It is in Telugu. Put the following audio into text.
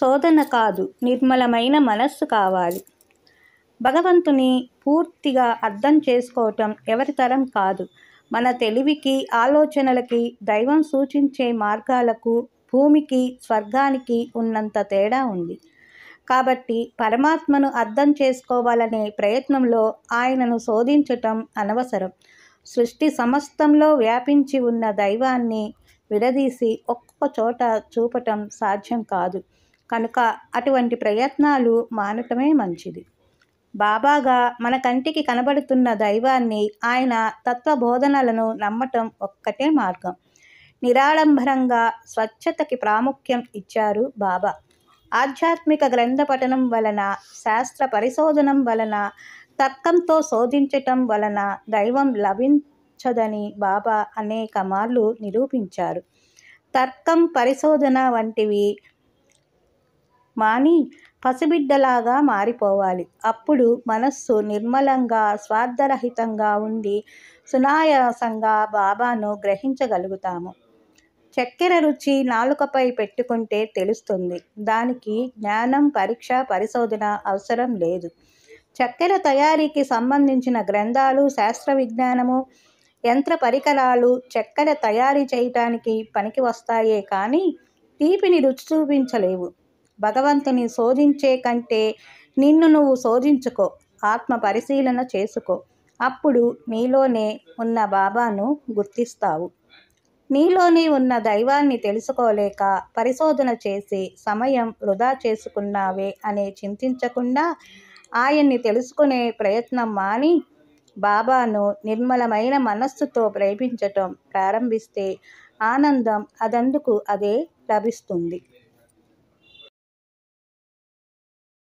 శోధన కాదు నిర్మలమైన మనస్సు కావాలి భగవంతుని పూర్తిగా అర్థం చేసుకోవటం ఎవరితరం కాదు మన తెలివికి ఆలోచనలకి దైవం సూచించే మార్గాలకు భూమికి స్వర్గానికి ఉన్నంత తేడా ఉంది కాబట్టి పరమాత్మను అర్థం చేసుకోవాలనే ప్రయత్నంలో ఆయనను శోధించటం అనవసరం సృష్టి సమస్తంలో వ్యాపించి ఉన్న దైవాన్ని విడదీసి ఒక్కొక్క చోట చూపటం సాధ్యం కాదు కనుక అటువంటి ప్రయత్నాలు మానటమే మంచిది బాబాగా మన కంటికి కనబడుతున్న దైవాన్ని ఆయన తత్వబోధనలను నమ్మటం ఒక్కటే మార్గం నిరాడంబరంగా స్వచ్ఛతకి ప్రాముఖ్యం ఇచ్చారు బాబా ఆధ్యాత్మిక గ్రంథ పఠనం వలన శాస్త్ర పరిశోధనం వలన తర్కంతో శోధించటం వలన దైవం లభించదని బాబా అనేక మార్లు నిరూపించారు తర్కం పరిశోధన వంటివి మాని పసిబిడ్డలాగా మారిపోవాలి అప్పుడు మనస్సు నిర్మలంగా స్వార్థరహితంగా ఉండి సునాయాసంగా బాబాను గ్రహించగలుగుతాము చక్కెర రుచి నాలుకపై పెట్టుకుంటే తెలుస్తుంది దానికి జ్ఞానం పరీక్ష పరిశోధన అవసరం లేదు చక్కెర తయారీకి సంబంధించిన గ్రంథాలు శాస్త్ర విజ్ఞానము యంత్ర పరికరాలు చక్కెర తయారీ చేయటానికి పనికి వస్తాయే కానీ తీపిని రుచి చూపించలేవు భగవంతుని శోధించే కంటే నిన్ను నువ్వు శోధించుకో ఆత్మ పరిశీలన చేసుకో అప్పుడు నీలోనే ఉన్న బాబాను గుర్తిస్తావు నీలోనే ఉన్న దైవాన్ని తెలుసుకోలేక పరిశోధన చేసి సమయం వృధా చేసుకున్నావే అనే చింతించకుండా ఆయన్ని తెలుసుకునే ప్రయత్నం మాని బాబాను నిర్మలమైన మనస్సుతో ప్రేమించటం ప్రారంభిస్తే ఆనందం అదందుకు అదే లభిస్తుంది